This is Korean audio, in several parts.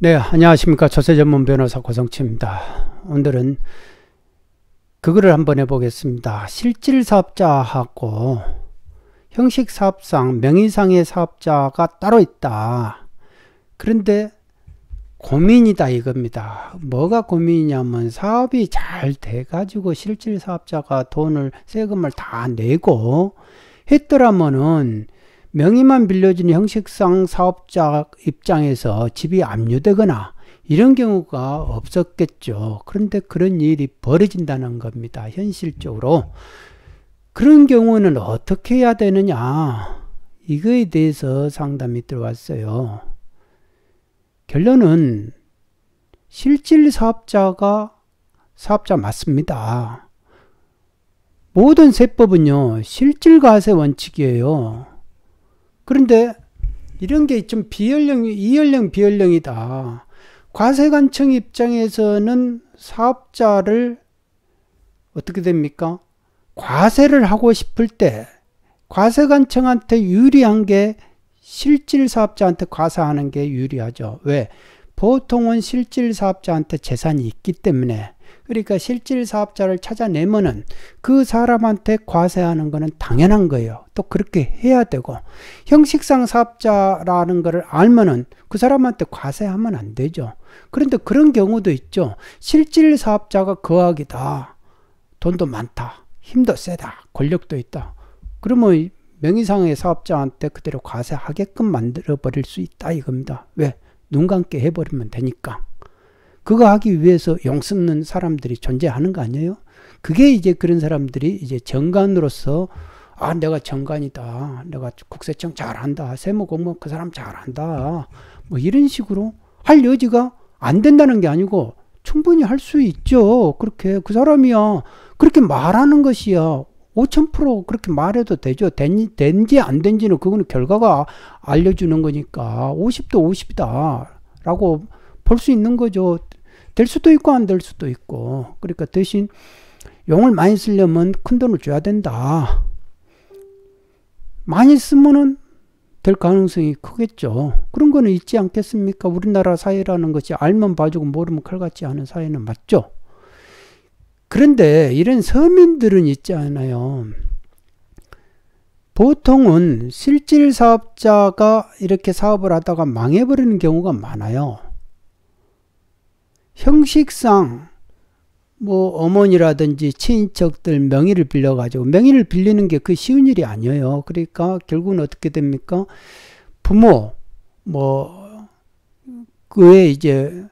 네, 안녕하십니까. 조세 전문 변호사 고성치입니다. 오늘은 그거를 한번 해보겠습니다. 실질 사업자하고 형식 사업상 명의상의 사업자가 따로 있다. 그런데 고민이다 이겁니다. 뭐가 고민이냐면 사업이 잘 돼가지고 실질 사업자가 돈을 세금을 다 내고 했더라면은 명의만 빌려준 형식상 사업자 입장에서 집이 압류되거나 이런 경우가 없었겠죠. 그런데 그런 일이 벌어진다는 겁니다. 현실적으로. 그런 경우는 어떻게 해야 되느냐. 이거에 대해서 상담이 들어왔어요. 결론은 실질 사업자가 사업자 맞습니다. 모든 세법은요, 실질과세 원칙이에요. 그런데 이런 게 좀 비연령, 이연령 비연령이다. 과세관청 입장에서는 사업자를 어떻게 됩니까? 과세를 하고 싶을 때 과세관청한테 유리한 게 실질 사업자한테 과세하는 게 유리하죠. 왜? 보통은 실질 사업자한테 재산이 있기 때문에 그러니까 실질 사업자를 찾아내면은 그 사람한테 과세하는 거는 당연한 거예요. 또 그렇게 해야 되고 형식상 사업자라는 거를 알면은 그 사람한테 과세하면 안 되죠. 그런데 그런 경우도 있죠. 실질 사업자가 거하기다. 돈도 많다. 힘도 세다. 권력도 있다. 그러면 명의상의 사업자한테 그대로 과세하게끔 만들어 버릴 수 있다 이겁니다. 왜? 눈 감게 해버리면 되니까. 그거 하기 위해서 용 쓰는 사람들이 존재하는 거 아니에요? 그게 이제 그런 사람들이 이제 정관으로서 아 내가 정관이다. 내가 국세청 잘한다. 세무 공무그 사람 잘한다. 뭐 이런 식으로 할 여지가 안 된다는 게 아니고 충분히 할 수 있죠. 그렇게 그 사람이야 그렇게 말하는 것이야 오천 프로 그렇게 말해도 되죠. 된 된지 안 된지는 그거는 결과가 알려주는 거니까 오십도 오십이다라고 볼 수 있는 거죠. 될 수도 있고 안 될 수도 있고 그러니까 대신 용을 많이 쓰려면 큰 돈을 줘야 된다. 많이 쓰면은 될 가능성이 크겠죠. 그런 거는 있지 않겠습니까? 우리나라 사회라는 것이 알면 봐주고 모르면 칼같지 않은 사회는 맞죠. 그런데 이런 서민들은 있지않아요 보통은 실질 사업자가 이렇게 사업을 하다가 망해버리는 경우가 많아요. 형식상 뭐 어머니라든지 친척들 인 명의를 빌려 가지고 명의를 빌리는 게 그 쉬운 일이 아니에요. 그러니까 결국은 어떻게 됩니까? 부모 뭐 그에 이제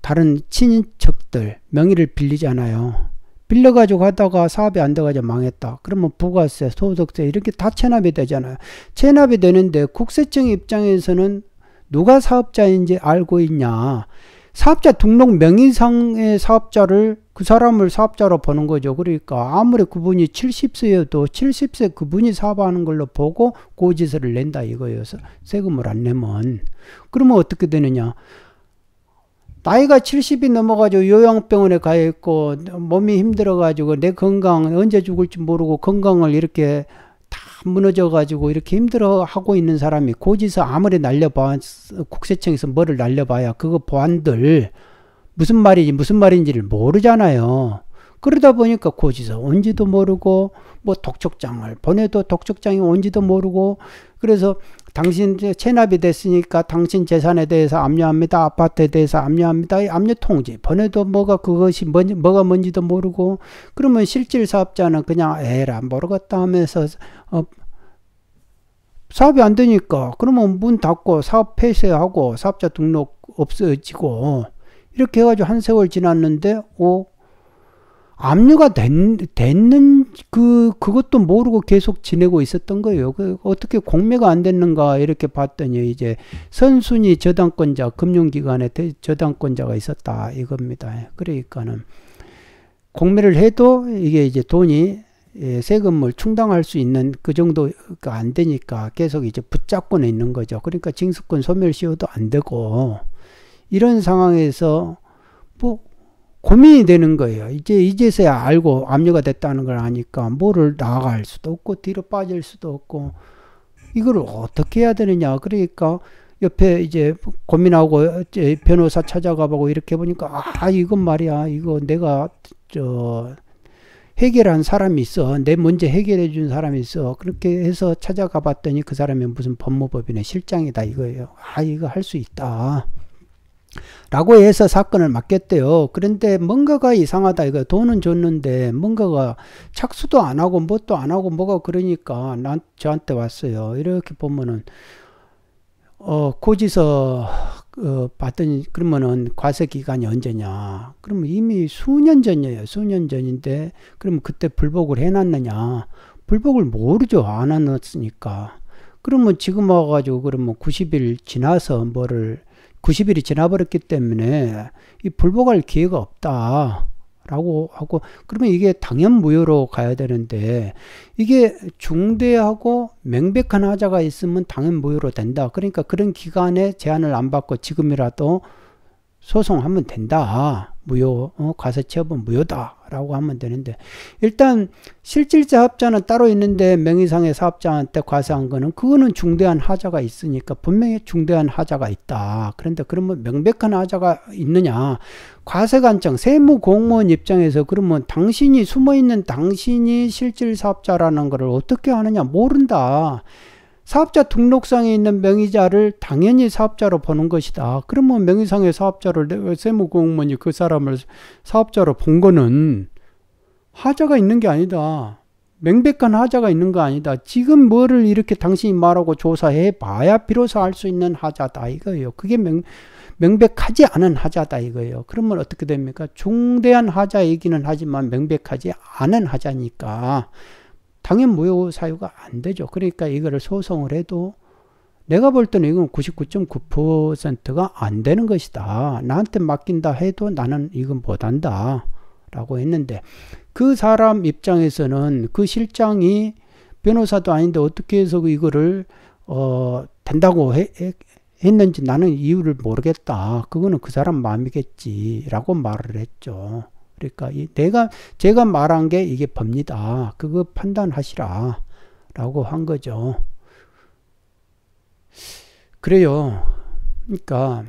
다른 친척들 인 명의를 빌리잖아요. 빌려가지고 하다가 사업이 안 돼가지고 망했다. 그러면 부가세, 소득세 이렇게 다 체납이 되잖아요. 체납이 되는데 국세청 입장에서는 누가 사업자인지 알고 있냐. 사업자 등록 명의상의 사업자를 그 사람을 사업자로 보는 거죠. 그러니까 아무리 그분이 70세여도 70세 그분이 사업하는 걸로 보고 고지서를 낸다 이거여서 세금을 안 내면. 그러면 어떻게 되느냐. 나이가 70이 넘어가지고 요양병원에 가 있고 몸이 힘들어가지고 내 건강 언제 죽을지 모르고 건강을 이렇게 다 무너져가지고 이렇게 힘들어하고 있는 사람이 고지서 아무리 날려봐 국세청에서 뭐를 날려봐야 그거 보안들 무슨 말이지 무슨 말인지를 모르잖아요. 그러다 보니까 고지서 온지도 모르고 뭐 독촉장을 보내도 독촉장이 온지도 모르고 그래서 당신 체납이 됐으니까 당신 재산에 대해서 압류합니다. 아파트에 대해서 압류합니다. 압류 통지. 번내도 뭐가 그것이 뭔지, 뭐가 뭔지도 모르고 그러면 실질 사업자는 그냥 에라 모르겠다 하면서 어, 사업이 안 되니까 그러면 문 닫고 사업 폐쇄하고 사업자 등록 없어지고 이렇게 해가지고 한 세월 지났는데 오 압류가 된, 됐는 그 그것도 모르고 계속 지내고 있었던 거예요. 그 어떻게 공매가 안 됐는가 이렇게 봤더니 이제 선순위 저당권자 금융기관에 대, 저당권자가 있었다 이겁니다. 그러니까는 공매를 해도 이게 이제 돈이 예, 세금을 충당할 수 있는 그 정도가 안 되니까 계속 이제 붙잡고는 있는 거죠. 그러니까 징수권 소멸시효도 안 되고 이런 상황에서 뭐 고민이 되는 거예요. 이제 이제서야 알고 압류가 됐다는 걸 아니까 뭐를 나아갈 수도 없고 뒤로 빠질 수도 없고 이걸 어떻게 해야 되느냐. 그러니까 옆에 이제 고민하고 이제 변호사 찾아가보고 이렇게 보니까 아 이건 말이야 이거 내가 저 해결한 사람이 있어 내 문제 해결해 준 사람이 있어 그렇게 해서 찾아가 봤더니 그 사람이 무슨 법무법인의 실장이다 이거예요 아 이거 할 수 있다 라고 해서 사건을 맡겼대요. 그런데 뭔가가 이상하다. 이거 돈은 줬는데 뭔가가 착수도 안 하고 뭣도 안 하고 뭐가 그러니까 난 저한테 왔어요. 이렇게 보면은 어 고지서 어, 봤더니 그러면은 과세 기간이 언제냐? 그러면 이미 수년 전이에요. 수년 전인데 그러면 그때 불복을 해놨느냐? 불복을 모르죠. 안 해놨으니까. 그러면 지금 와가지고 그러면 90일 지나서 뭐를 90일이 지나버렸기 때문에 이 불복할 기회가 없다. 라고 하고 그러면 이게 당연 무효로 가야 되는데 이게 중대하고 명백한 하자가 있으면 당연 무효로 된다. 그러니까 그런 기간에 제한을 안 받고 지금이라도 소송하면 된다. 무효, 어, 과세처분 무효다라고 하면 되는데 일단 실질사업자는 따로 있는데 명의상의 사업자한테 과세한 거는 그거는 중대한 하자가 있으니까 분명히 중대한 하자가 있다. 그런데 그러면 명백한 하자가 있느냐? 과세관청 세무공무원 입장에서 그러면 당신이 숨어 있는 당신이 실질사업자라는 것을 어떻게 하느냐 모른다. 사업자 등록상에 있는 명의자를 당연히 사업자로 보는 것이다. 그러면 명의상의 사업자를 세무공무원이 그 사람을 사업자로 본 거는 하자가 있는 게 아니다. 명백한 하자가 있는 거 아니다. 지금 뭐를 이렇게 당신이 말하고 조사해 봐야 비로소 알수 있는 하자다 이거예요. 그게 명, 명백하지 않은 하자다 이거예요. 그러면 어떻게 됩니까? 중대한 하자 얘기는 하지만 명백하지 않은 하자니까 당연 무효 사유가 안 되죠. 그러니까 이거를 소송을 해도 내가 볼 때는 이건 99.9%가 안 되는 것이다. 나한테 맡긴다 해도 나는 이건 못한다. 라고 했는데 그 사람 입장에서는 그 실장이 변호사도 아닌데 어떻게 해서 이거를 어 된다고 해, 했는지 나는 이유를 모르겠다. 그거는 그 사람 마음이겠지라고 말을 했죠. 그러니까 이 내가 제가 말한 게 이게 법니다. 그거 판단하시라 라고 한 거죠. 그래요. 그러니까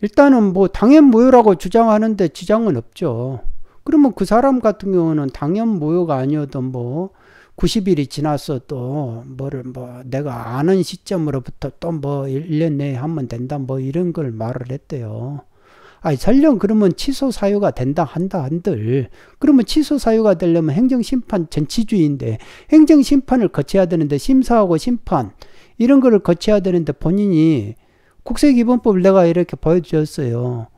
일단은 뭐 당연 무효라고 주장하는데 지장은 없죠. 그러면 그 사람 같은 경우는 당연 무효가 아니어도 뭐 90일이 지났어도 뭐를 뭐 내가 아는 시점으로부터 또 뭐 1년 내에 하면 된다 뭐 이런 걸 말을 했대요. 아니, 설령 그러면 취소 사유가 된다 한다 한들 그러면 취소 사유가 되려면 행정심판 전치주의인데 행정심판을 거쳐야 되는데 심사하고 심판 이런 거를 거쳐야 되는데 본인이 국세기본법을 내가 이렇게 보여주셨어요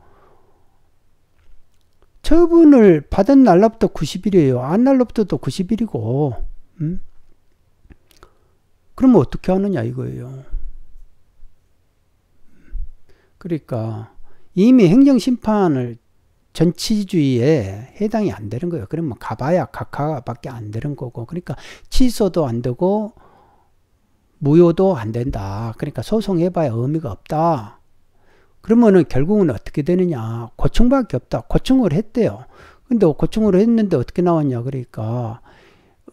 처분을 받은 날로부터 90일이에요. 안 날로부터도 90일이고 음? 그러면 어떻게 하느냐 이거예요. 그러니까 이미 행정심판을 전치주의에 해당이 안 되는 거예요. 그러면 뭐 가봐야 각하밖에 안 되는 거고 그러니까 취소도 안 되고 무효도 안 된다. 그러니까 소송해봐야 의미가 없다. 그러면은 결국은 어떻게 되느냐. 고충밖에 없다. 고충을 했대요. 근데 고충을 했는데 어떻게 나왔냐. 그러니까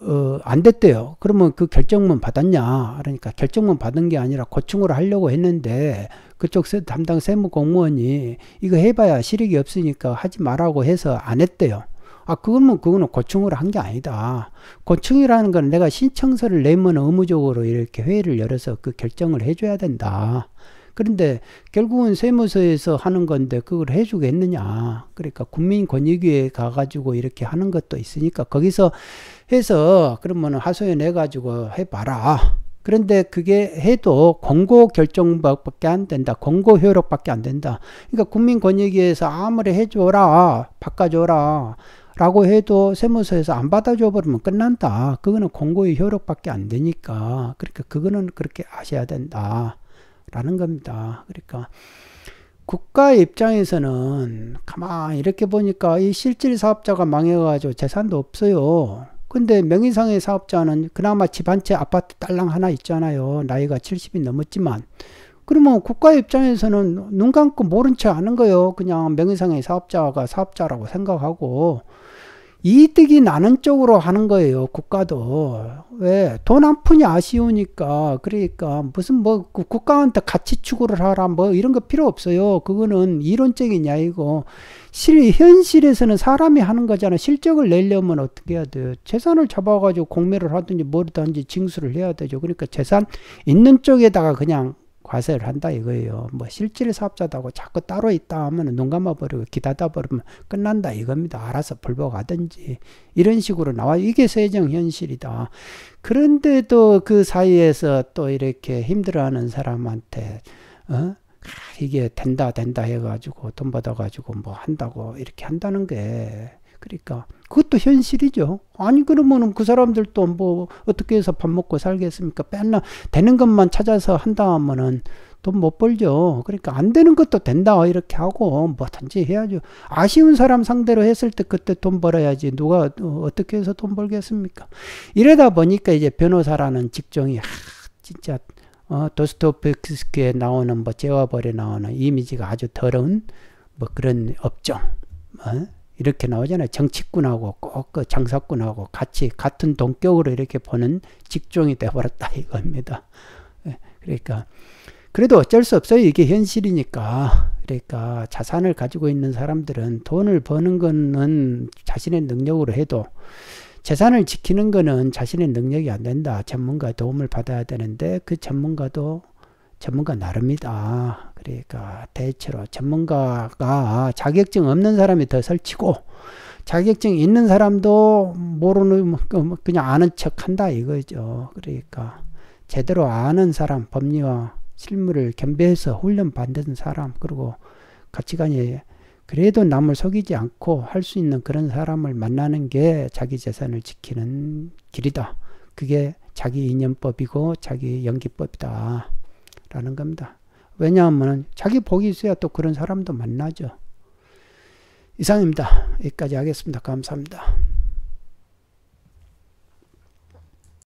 어, 안 됐대요. 그러면 그 결정문 받았냐? 그러니까 결정문 받은 게 아니라 고충으로 하려고 했는데 그쪽 담당 세무 공무원이 이거 해봐야 실익이 없으니까 하지 말라고 해서 안 했대요. 아, 그거는, 그거는 고충으로한 게 아니다. 고충이라는 건 내가 신청서를 내면 의무적으로 이렇게 회의를 열어서 그 결정을 해줘야 된다. 그런데 결국은 세무서에서 하는 건데 그걸 해주겠느냐. 그러니까 국민권익위에 가가지고 이렇게 하는 것도 있으니까 거기서 해서 그러면 하소연 해가지고 해봐라. 그런데 그게 해도 권고 결정밖에 안 된다. 권고 효력밖에 안 된다. 그러니까 국민권익위에서 아무리 해줘라, 바꿔줘라. 라고 해도 세무서에서 안 받아줘 버리면 끝난다. 그거는 권고의 효력밖에 안 되니까. 그러니까 그거는 그렇게 아셔야 된다. 라는 겁니다. 그러니까 국가의 입장에서는 가만 이렇게 보니까 이 실질 사업자가 망해가지고 재산도 없어요. 근데 명의상의 사업자는 그나마 집 한 채 아파트 딸랑 하나 있잖아요. 나이가 70이 넘었지만. 그러면 국가 입장에서는 눈 감고 모른 채 하는 거예요. 그냥 명의상의 사업자가 사업자라고 생각하고 이득이 나는 쪽으로 하는 거예요. 국가도. 왜? 돈 한 푼이 아쉬우니까. 그러니까 무슨 뭐 국가한테 가치 추구를 하라 뭐 이런 거 필요 없어요. 그거는 이론적이냐 이거. 실 현실에서는 사람이 하는 거잖아. 실적을 내려면 어떻게 해야 돼요? 재산을 잡아 가지고 공매를 하든지 뭐든지 징수를 해야 되죠. 그러니까 재산 있는 쪽에다가 그냥 과세를 한다 이거예요. 뭐 실질 사업자다고 자꾸 따로 있다 하면 눈 감아버리고 기다다 버리면 끝난다 이겁니다. 알아서 불복하든지 이런 식으로 나와 이게 세정 현실이다. 그런데도 그 사이에서 또 이렇게 힘들어하는 사람한테 어? 아, 이게 된다 된다 해가지고 돈 받아가지고 뭐 한다고 이렇게 한다는 게 그러니까 그것도 현실이죠. 아니 그러면그 사람들도 뭐 어떻게 해서 밥 먹고 살겠습니까? 맨날 되는 것만 찾아서 한다 면은돈 못 벌죠. 그러니까 안 되는 것도 된다 이렇게 하고 뭐든지 해야죠. 아쉬운 사람 상대로 했을 때 그때 돈 벌어야지 누가 어, 어떻게 해서 돈 벌겠습니까? 이러다 보니까 이제 변호사라는 직종이 하, 진짜 어, 도스토옙스키에 나오는 뭐 재화벌에 나오는 이미지가 아주 더러운 뭐 그런 업종. 어? 이렇게 나오잖아요. 정치꾼하고 꼭 그 장사꾼하고 같이 같은 동격으로 이렇게 보는 직종이 돼버렸다 이겁니다. 예, 그러니까 그래도 어쩔 수 없어요. 이게 현실이니까. 그러니까 자산을 가지고 있는 사람들은 돈을 버는 거는 자신의 능력으로 해도 재산을 지키는 거는 자신의 능력이 안 된다. 전문가의 도움을 받아야 되는데 그 전문가도 전문가 나릅니다. 그러니까 대체로 전문가가 자격증 없는 사람이 더 설치고 자격증 있는 사람도 모르는 그, 그냥 아는 척 한다 이거죠. 그러니까 제대로 아는 사람 법리와 실무를 겸비해서 훈련 받는 사람 그리고 가치관이 그래도 남을 속이지 않고 할 수 있는 그런 사람을 만나는 게 자기 재산을 지키는 길이다. 그게 자기 인연법이고 자기 연기법이다. 라는 겁니다. 왜냐하면 자기 복이 있어야 또 그런 사람도 만나죠. 이상입니다. 여기까지 하겠습니다. 감사합니다.